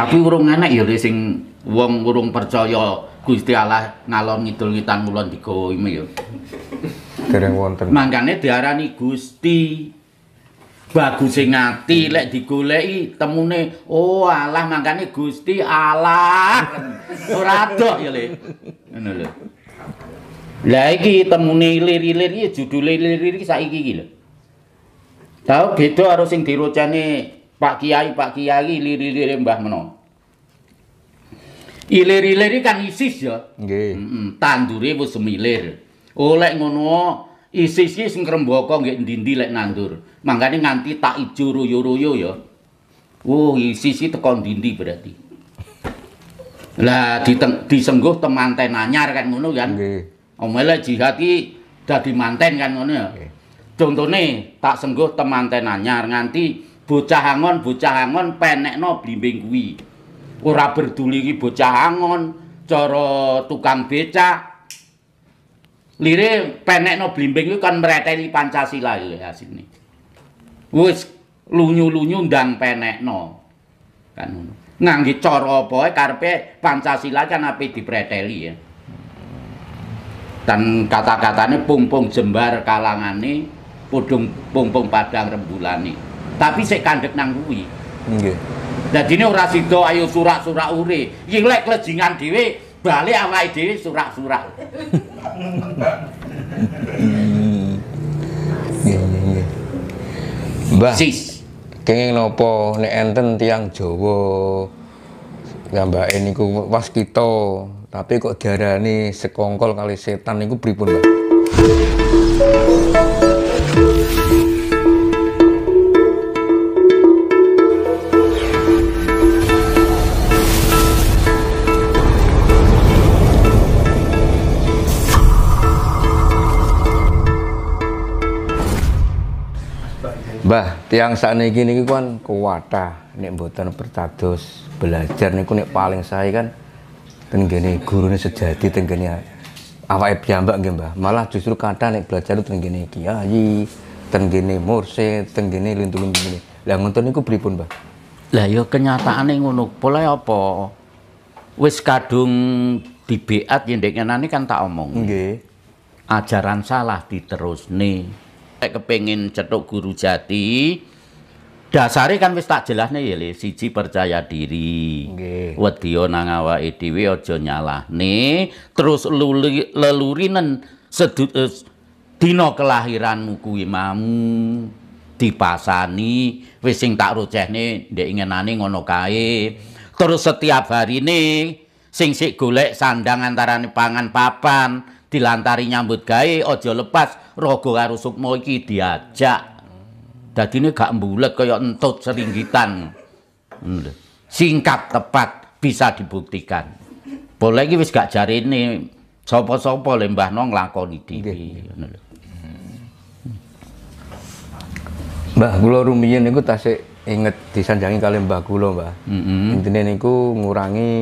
Tapi urung enak ya sing wong urung percaya Gusti Allah ngalon ngidul ngitan mulon digawa ime ya. Dereng wonten. Mangkane diarani Gusti bagus sing ati lek digoleki temune oh Allah mangkane Gusti Allah. Ora adoh ya le. Ngono lho. Lah iki temune lir-lir iki judul lir-lir iki saiki iki lho. Tau beda harus sing dirocane Pak Kiai, Pak Kiai, lirik-lirik Mbah Meno. Ilir-ilir kan isis ya. Nggih. Mm -mm, Tandure wis semilir. Oleh oh, ngono isis iki sing kremboko nggih ndindi lek nandur. Mangkane nganti tak ijo royo-royo ya. Oh, isis iki teko dindi berarti. Lah di disengguh temanten anyar kan ngono kan. Nggih. Omele jihad iki dadi manten kan ngono ya. Contone tak sengguh temanten anyar nganti bocah angon bocah angon penekno blimbing kuwi ora berduli iki bocah angon coro tukang becak lire penekno blimbing kuwi kan mreteli Pancasila iki sini, wis lunyu-lunyu ndang penekno kan ngono ngangge cara apa karepe Pancasila kan ape dipreteli ya dan kata-katanya pung-pung jembar ini pudung pung-pung padang ini tapi saya kandek nang kuwi nggih dadi ne ora sida ayo surak-surak ure iki lek klejingan dhewe bali awake dhewe surak-surak Mbah sis kenging napa nek enten tiyang Jawa ngambake niku was kita tapi kok diarani sekongkol kali setan niku pripun Mbah Mbah, tiang sana gini-gini, kan kuwata nih, buatan pertados belajar nih nek paling saya kan guru nih sejati apa ya piyambak mbak? Mbah. Malah justru kata nih belajar tenggini kiai, tenggini Morse, tenggini lintu gini, Lah nih beri pun, Mbah? Lah yo, ya kenyataan nih ngono. Pola ya apa? Wis kadung dibeat yen ya nani kan tak omong. Ajaran salah diterus nih nek kepengen cetuk guru jati dasari kan wis tak jelasne ya le siji percaya diri nggih wedya nang awake dhewe terus luli, lelurinen sedut eh, dina kelahiranmu kuwi mamu dipasani wis sing tak nih ndek ngenane ngono kae terus setiap nih sing sik golek sandang antarane pangan papan dilantari nyambut gawe aja lepas rogo karo sukma iki diajak. ini gak mbulet kaya entut seringgitan. Singkat tepat bisa dibuktikan. Boleh iki wis gak jarine sapa-sapa le Mbah Nong nglakoni dhewe. Mbah kula rumiyin niku tasik inget disanjangi kali Mbah kula, Mbah. Mm -hmm. Intine niku ngurangi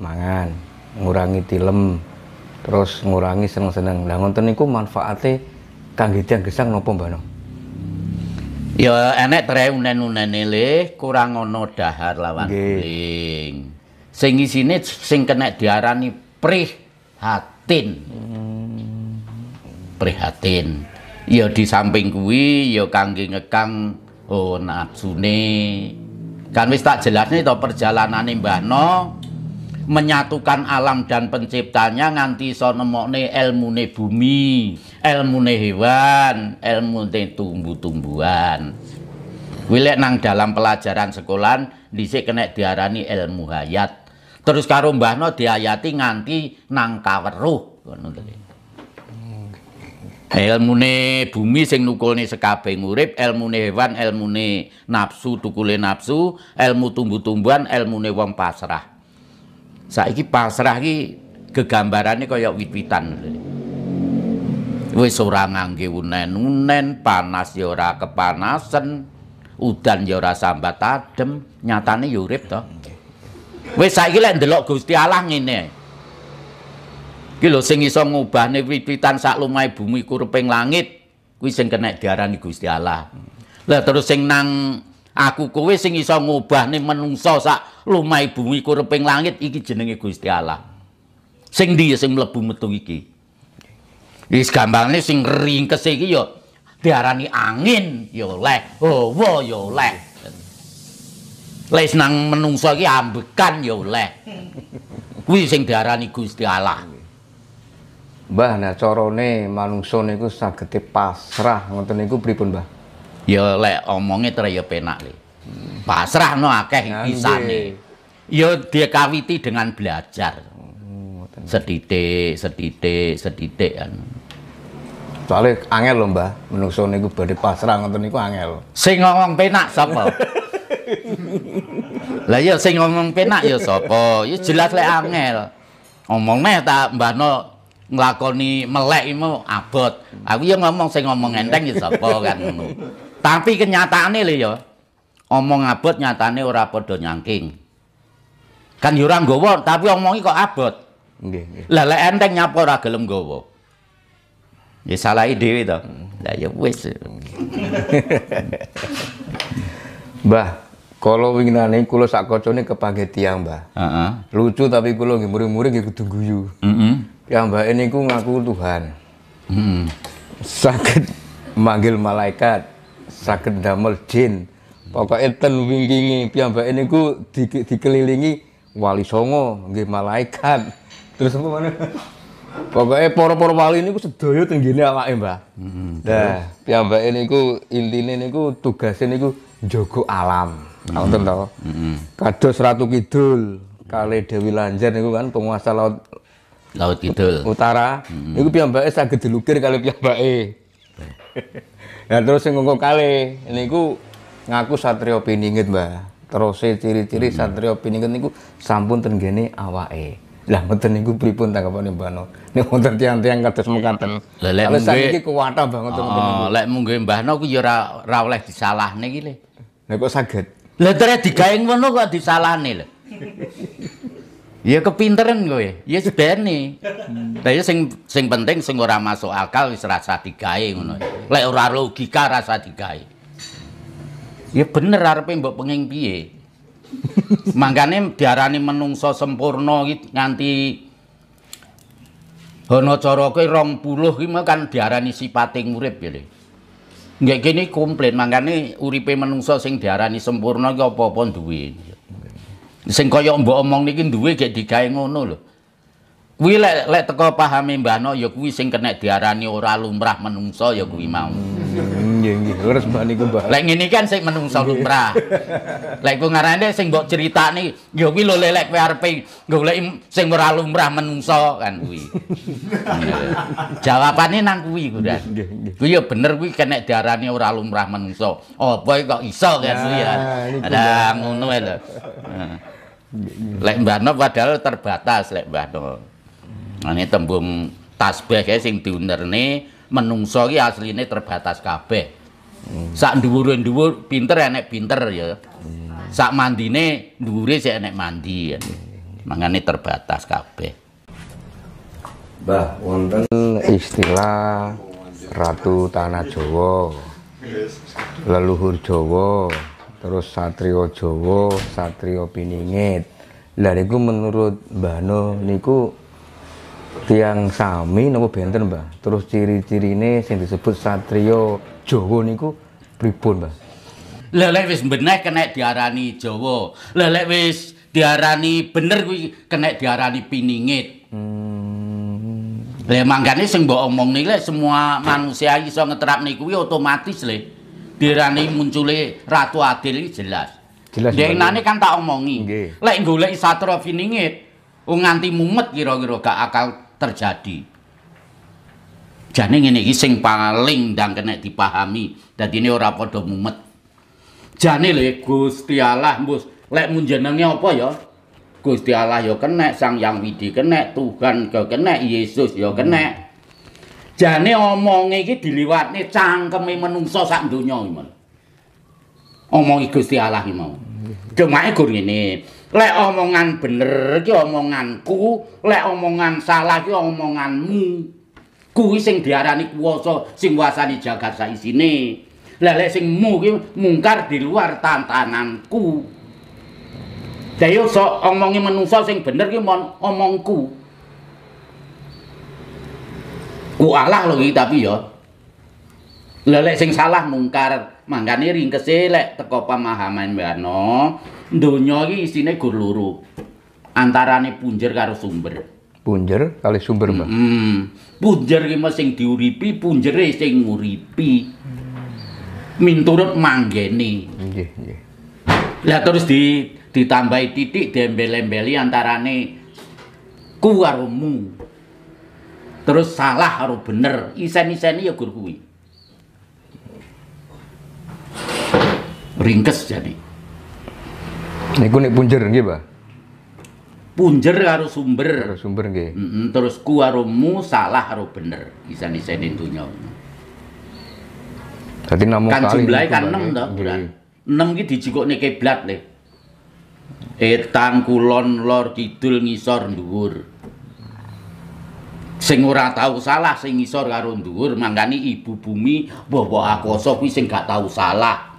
mangan, ngurangi tilem, terus ngurangi seneng-seneng lah ngonten niku manfaatnya kangge tiang gesang nopo mbak Nong? ya enek tre unen-unen le kurang ono dahar lawan kuling sing isine sing kena diarani prihatin hmm. prihatin ya di samping kuwi ya kangge ngekang oh nafsune kan wis tak jelasne to perjalanane Mbah No menyatukan alam dan penciptanya nganti iso nemokne elmune bumi, elmune hewan, elmune tumbuh-tumbuhan. Wilek nang dalam pelajaran sekolah dhisik kena diarani ilmu hayat. Terus karo Mbah diayati nganti nang kaweruh ngono Ilmune bumi sing nukulne sekabeh urip, ilmune hewan, ilmune nafsu, tukule nafsu, ilmu tumbuh-tumbuhan, ilmune wong pasrah. Saiki pasrah iki gegambarane kaya wit-witan. Wis ora ngangge unen-unen, panas ya ora kepanasen, udan ya ora sambat adem, nyatane ya urip to. Wis saiki lek ndelok Gusti Allah ngene. Iki lho sing iso ngubahne wit-witan sak lumai bumi kurupeng langit, kuwi sing kena diarani Gusti Allah. Lah terus sing nang Aku kowe sing iso ngobahne menungso sak lumai bumi kuruping langit iki jenenge Gusti Allah. Sing ndi sing mlebu metu iki? Wis gambange sing ringkes iki ya diarani angin ya oleh, hawa ya oleh. Les nang menungso iki ambekan ya oleh. Kuwi sing diarani Gusti Allah. Mbah, nah carane manungsa niku sagete pasrah ngoten niku pripun, Mbah? ya lek omongnya tre ya penak le. Pasrah no akeh kisane. Ya kawiti dengan belajar. Hmm, sedidik, sedidik, sedidik kan. soalnya angel lho, Mbah. Menungso niku badhe pasrah ngoten niku angel. Sing ngomong penak sopo Lah ya sing ngomong penak ya sopo Ya jelas lek angel. omongnya ya tak Mbah No ngelakoni melek iku abot. Aku ya ngomong sing ngomong enteng ya sopo kan tapi kenyataannya lho ya. Omong abot nyatane ora padha nyangking. Kan yo ya ora nggawa, tapi omongi kok abot. Nggih, Lah enteng nyapa ora gelem nggawa. Ya salah ide to. Lah ya wis. Mbah, kalau winginane kula sak kocone kepake tiyang, Mbah. Uh -huh. Lucu tapi kula nggih muring-muring nggih kudu guyu. Heeh. Ya ini ku ngaku Tuhan. Heeh. Mm. Sakit manggil malaikat saged damel jin. Pokoke ten wingingi piyambake niku di, dikelilingi wali songo nggih malaikat. Terus apa mana? Pokoke para-para wali niku sedaya tenggene awake, Mbah. Heeh. Mm-hmm. Nah, piyambake niku intine niku tugase niku njaga alam. Wonten to. Heeh. Mm-hmm. Kados Ratu Kidul, Kale Dewi Lanjar niku kan penguasa laut Laut Kidul. Utara. ini mm-hmm. ku Niku piyambake saged dilukir kali piyambake. Nah terus sing nggo kali ku ngaku Satrio Piningit, Mbah. Terus ciri-ciri hmm. Satrio Piningit niku sampun tenggene awake. Lah mboten niku pripun nih Mbah No? Nek wonten tiang-tiang kados mekaten. Lha mungkin saiki kuwata banget Oh, lek munggo Mbah No ku ya ora ora oleh disalahne iki le. Lah kok saged? Lah terus digawe ngono kok disalahne lho. Ya kepinteran gue, ya sebenarnya. Tapi sing sing penting sing ora masuk akal wis rasa digawe ngono. Lek ora logika rasa digawe. Ya bener arepe mbok pengen piye? Mangkane diarani menungso sempurna gitu, nganti Hono cara kowe 20 iki kan diarani sipating urip ya. Nggak gini komplain, makanya uripe menungso sing diarani sempurna iki apa-apa duwe. Sing kaya mbok omong niki duwe gek digawe ngono lho. Kuwi lek lek teko pahami Mbah Nok ya kuwi sing kena diarani ora lumrah menungso ya kuwi mau nggih iya, nggih iya. leres mbak niku mbak lek ngene kan sing menungso iya. lumrah lek ku ngarane sing mbok critani ya kuwi lho lek kowe arepe golek sing ora lumrah menungso kan kuwi jawabane nang kuwi ku Dan kuwi ya bener kuwi kenek diarani ora lumrah menungso apa kok iso kan nah, kuwi ya ada ngono lho lek Mbah No padahal terbatas lek Mbah No nah, ini tembung tasbih sing diunerne menungso iki asline terbatas kabeh. Hmm. Sak dhuwure dhuwur pinter enek ya pinter ya. Hmm. Sak mandine dhuwure sik enek mandi. Ya. Mangane terbatas kabeh. Mbah, wonten istilah Ratu Tanah Jawa. Leluhur Jawa, terus Satrio Jawa, Satrio Piningit. Lah niku menurut Mbah niku tiang sami nopo benten mbah terus ciri-ciri ini yang disebut satrio jowo niku pripun mbah lelek wis benek kena diarani jowo lelek wis diarani bener kuwi kena diarani piningit hmm. mangkane sing mbok omong nih, le, semua manusia iso ngeterap nih kuwi otomatis le diarani munculnya ratu adil ini jelas jelas yang nane kan tak omongi lek golek satrio piningit Oh nganti mumet kira-kira gak akal terjadi jane ngene iki sing paling ndang kena dipahami dadi ini ora padha mumet jane lho Gusti Allah mbus lek mun jenenge apa ya Gusti Allah ya kena Sang Yang Widi kena Tuhan ke kena Yesus ya kena jane omong iki diliwati cangkeme menungso sak donya iki omong Gusti Allah iki mau jemake gur ngene lek omongan bener iki omonganku lek omongan salah iki omonganmu kuwi sing diarani kuwasa sing wasani jagat sak isine lek lek sing mu iki mungkar di luar tantananku Dayo sok omongi menungso sing bener ki mon omongku. Ku alah lho tapi ya. Lelek sing salah mungkar, mangkane ringkese lek teko pemahaman mbano. Donya iki isine gur loro. Antarane punjer karo sumber. Punjer kali sumber, Mbak. -hmm. Punjer iki mesti sing diuripi, punjere sing nguripi. Miturut manggene. Nggih, nggih. Lah terus di ditambahi titik dembel dembeli antarane ku karo mu. Terus salah karo bener, isen-iseni ya gur kuwi. Ringkes jadi. Niku nek punjer nggih, Mbah. Punjer karo sumber. Karo sumber nggih. Mm -mm, terus ku karo mu salah karo bener. Isan-isane donya. Dadi namung kan jumlahe kan 6 to, Bulan. 6 iki dijikokne kiblat le. Etan kulon lor kidul ngisor dhuwur. Sing ora tau salah sing ngisor karo dhuwur mangkane ibu bumi bawa akoso kuwi sing gak tau salah.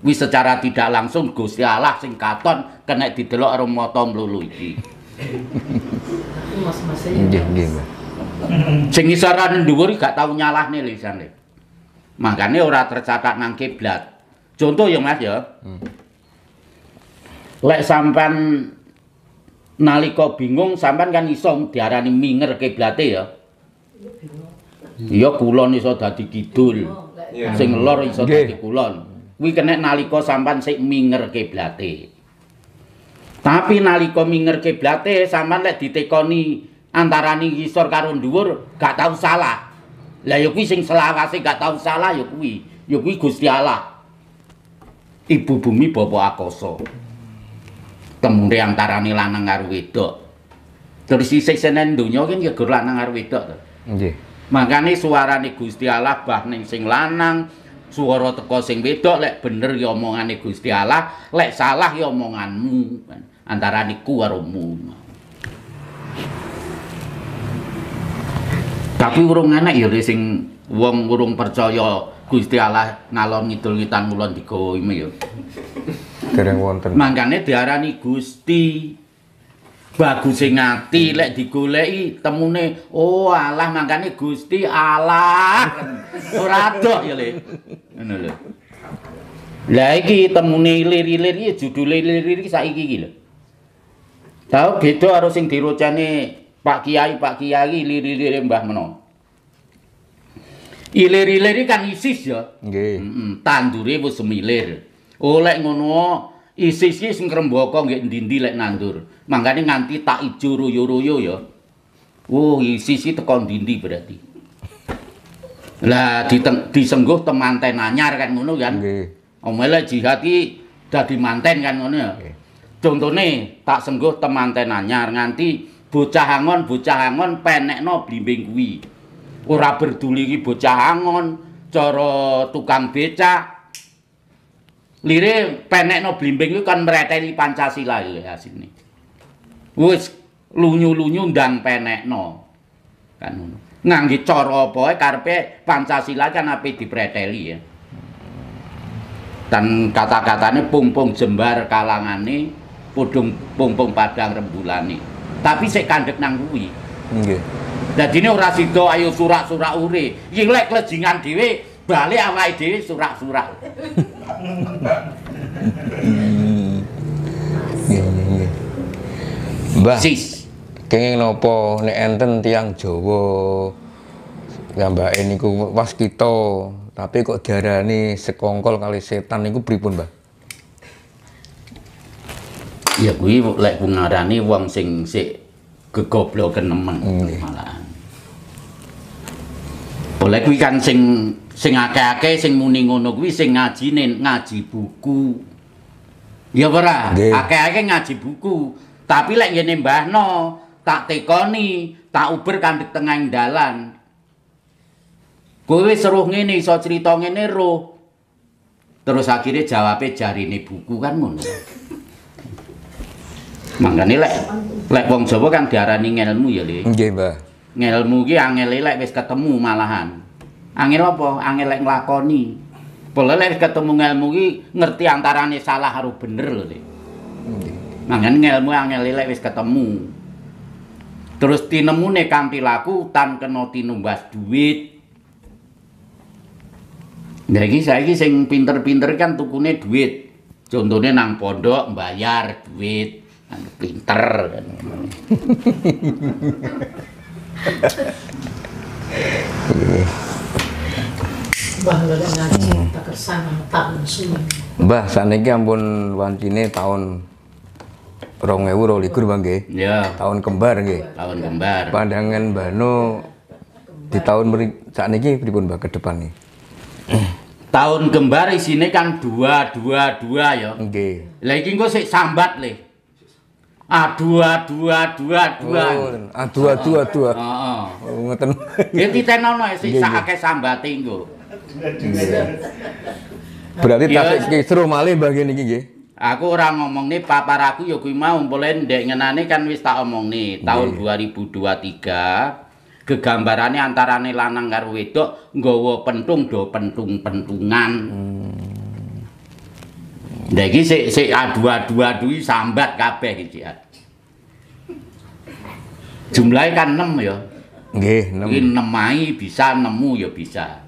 Wis secara tidak langsung Gusti Allah sing katon kena didelok karo mata mlulu iki. Nggih, nggih. Sing isaran dhuwur gak tau nyalahne lisane. Makane ora tercatat nang kiblat. Contoh ya Mas ya. Hmm. Lek sampean nalika bingung sampean kan iso diarani minger kiblate ya. Iya kulon iso dadi kidul. Sing lor iso dadi kulon kuwi kena nalika sampan sik minger kiblate. Tapi nalika minger kiblate sampan lek ditekoni antarane ngisor karo dhuwur gak tau salah. Lah ya kuwi sing selawase gak tau salah ya kuwi. Ya kuwi Gusti Allah. Ibu bumi bapa akoso. Temure antarane lanang karo wedok. Terus isih senen donya kan ya gur lanang karo wedok to. Nggih. Makane suarane Gusti Allah bah ning sing lanang suara teko sing bedok lek bener ya omongane Gusti Allah lek salah ya omonganmu antara niku karomu tapi urung enak ya sing wong urung percaya Gusti Allah ngalor ngidul ngitan kula digawa ya dereng wonten mangkane diarani Gusti bagus sing ngati hmm. lek digoleki temune oh alah mangkane Gusti alah ora adoh ya le ngono le la iki temune lir-lir iki judule lir-lir iki saiki iki lho tau beda karo sing dirocane Pak Kiai Pak Kiai lir-lir e Mbah Meno Ilir-ilir kan isis ya. Nggih. Heeh, tandure wis milir. Oleh oh, ngono isi-isi sing gak nggih ndi lek nandur. makanya nganti tak ijo royo-royo ya. Oh, isi-isi tekon dindi berarti. Lah disengguh temanten anyar kan ngono kan. omela Omele jihad ki dadi manten kan ngono ya. nih tak sengguh temanten anyar nganti bocah angon bocah angon no blimbing kuwi. Ora berduli ki bocah angon cara tukang becak lire penekno no blimbing itu kan mereteni Pancasila ya sini wis lunyu-lunyu ndang penekno. no kan nganggi coro boy karpe Pancasila kan api dipreteli ya dan kata-katanya pungpung jembar kalangan ini pudung pungpung padang rembulan tapi saya kandek nang kuwi. Nggih. Dadi ora sida ayo surak-surak ure. Iki lek klejingan dhewe bali awake ide surak-surak. Hmm. Iya, iya, iya. Mbah. Sis. Kenging napa nek enten tiang Jawa ngambake niku waskita, tapi kok diarani sekongkol kali setan niku pripun, Mbah? Ya kuwi lek ngarani wong sing sik gegobloken nemen hmm. malahan. Oleh kuwi kan sing sing akeh-akeh sing muni ngono kuwi sing ngajine ngaji buku. Ya ora, akeh-akeh ngaji buku. Tapi lek yen mbahno tak tekoni, tak uber kanthi tengahing dalan. Kowe seru ngene iso crita ngene ro. Terus akhirnya jawabe jarine buku kan ngono. Mangkane lek lek wong Jawa kan diarani ngelmu ya, Le. Nggih, Mbah. Ngelmu ki angel lek wis ketemu malahan. Angel apa? Angel lek nglakoni. Pola lek ketemu ngelmu ki ngerti antarane salah karo bener lho, Dik. Nggih. ngelmu angel lek wis ketemu. Terus tinemune kanthi laku tan kena tinumbas duit. Nah iki saiki sing pinter-pinter kan tukune duit. Contohnya nang pondok bayar duit. Pinter Mbah hmm. saniki ampun wancine tahun rong ewu rong likur bang nggih. Ya. Tahun kembar nggih. Tahun kembar. Pandangan Mbah No anu di tahun ini pripun Mbah ke depan nih? tahun kembar isine kan dua dua dua ya. Nggih. Lah iki engko sik sambat le. Ah, dua dua dua dua. Adu ah, dua dua Heeh. Oh, ngoten. Nggih titenono sik sak akeh sambate engko ya. Berarti iya. tasik kisruh malih bagian ini gini. Aku ngomong nih papar aku ya kuwi mau polen ndek ngenane kan wis tak nih tahun 2023 gegambarane antarane lanang karo wedok nggawa pentung do pentung-pentungan. Hmm. Lah iki sik sik adu-adu sambat kabeh iki. Jumlahnya kan 6 ya. Nggih, 6. Iki 6 ai bisa nemu ya bisa.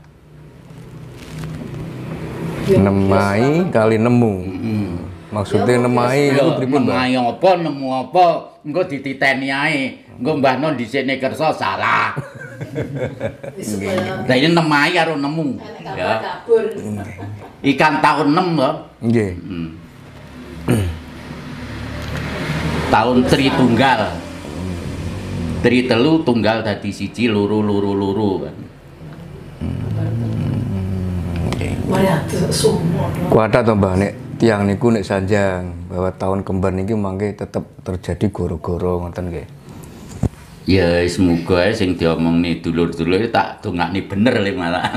Iya, nemai iya, kali nemu ya, maksudnya nemai itu pripun nemai apa nemu apa engko dititeni ae engko di sini kerso salah Dah ini nemai karo nemu. Ya. Ikan tahun 6 loh, ya. Nggih. Hmm. Tahun tri tunggal. Tri telu tunggal dadi siji luru luru luru Kuat atau mbak nek tiang niku nek sanjang bahwa tahun kembar niki mangke tetap terjadi goro-goro ngoten nggih. Ya semoga ya sing diomongne dulur-dulur tak nih bener le malah.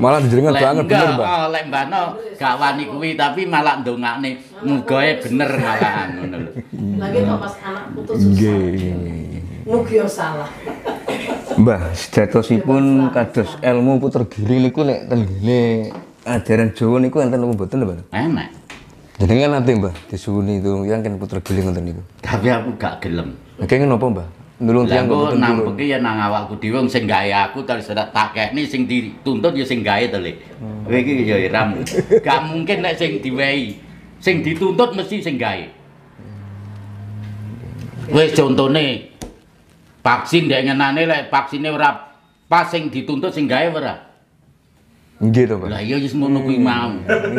malah dijenengan banget bener, Mbak. Oh, lek mbano gak wani kuwi tapi malah ndongakne muga bener malahan ngono lho. Lagi kok pas anak putus susah. Nggih. salah. Mbah sejatosipun kados ilmu puter giring niku nek ten ajaran Jawa niku enten apa mboten lho, Pak? Enak. Jenengan nanti Mbah disuwuni itu yang kan puter giling ngoten niku. Tapi aku gak gelem. Lah kene napa, Mbah? Nulung tiyang kok nampeki ya nang awakku dhewe sing gawe aku terus tak nih sing dituntut ya sing gawe to, Lek. Hmm. Kowe iki ya iram. Gak mungkin nek sing diwehi. Sing dituntut mesti sing gawe. Hmm. Wis contone vaksin dek ngenane lek vaksine ora pas sing dituntut sing gawe ora. Nggih to, Pak. Lah iya wis ngono kuwi hmm. mau.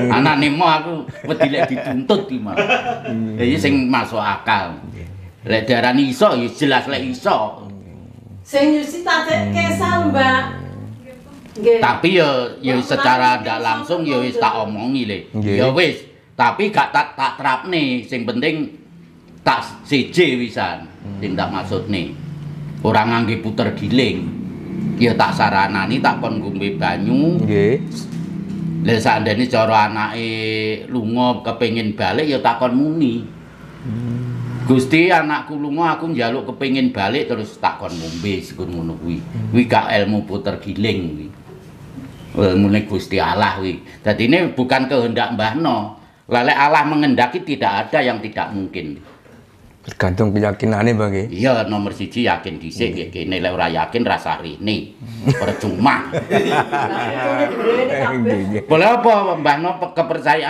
Anane mau aku wedi lek dituntut iki mau. Lah hmm. iya sing masuk akal. Lek diarani iso ya jelas lek iso. Sing nyuci tak kesal, hmm. Mbak. Tapi yo yo secara ndak langsung yo wis tak omongi le. Yo wis, tapi gak tak tak trapne, sing penting tak siji wisan. Hmm. Sing tak maksud nih. Orang nganggi puter giling. Ya tak saranani tak kon gumbi banyu. Nggih. ini coro cara anake lunga kepengin balik ya takon muni. Hmm. Gusti anakku lunga aku njaluk kepengin balik terus takon ngombe sekun ngono kuwi. Hmm. Kuwi gak ilmu puter giling kuwi. Ilmune Gusti Allah kuwi. ini bukan kehendak Mbah No. Lelek Allah mengendaki tidak ada yang tidak mungkin. Tergantung keyakinane, Bang nggih. Iya, nomor siji yakin dhisik nggih kene lek ora yakin rasa hari ini Percuma. Boleh apa Mbah no kepercayaan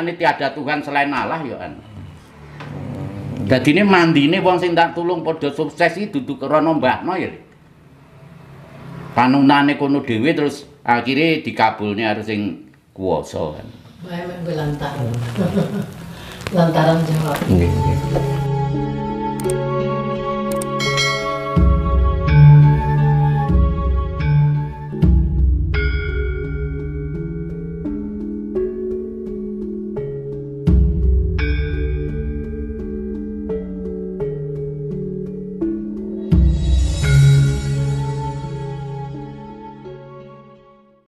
kepercayaane tiada Tuhan selain Allah ya kan. mandi ini wong sing tak tulung pada sukses iki dudu krana Mbah no ya. Panunane kono dhewe terus akhirnya dikabulnya harus yang kuwasa kan. Mbah lantaran. lantaran jawab. Thank you.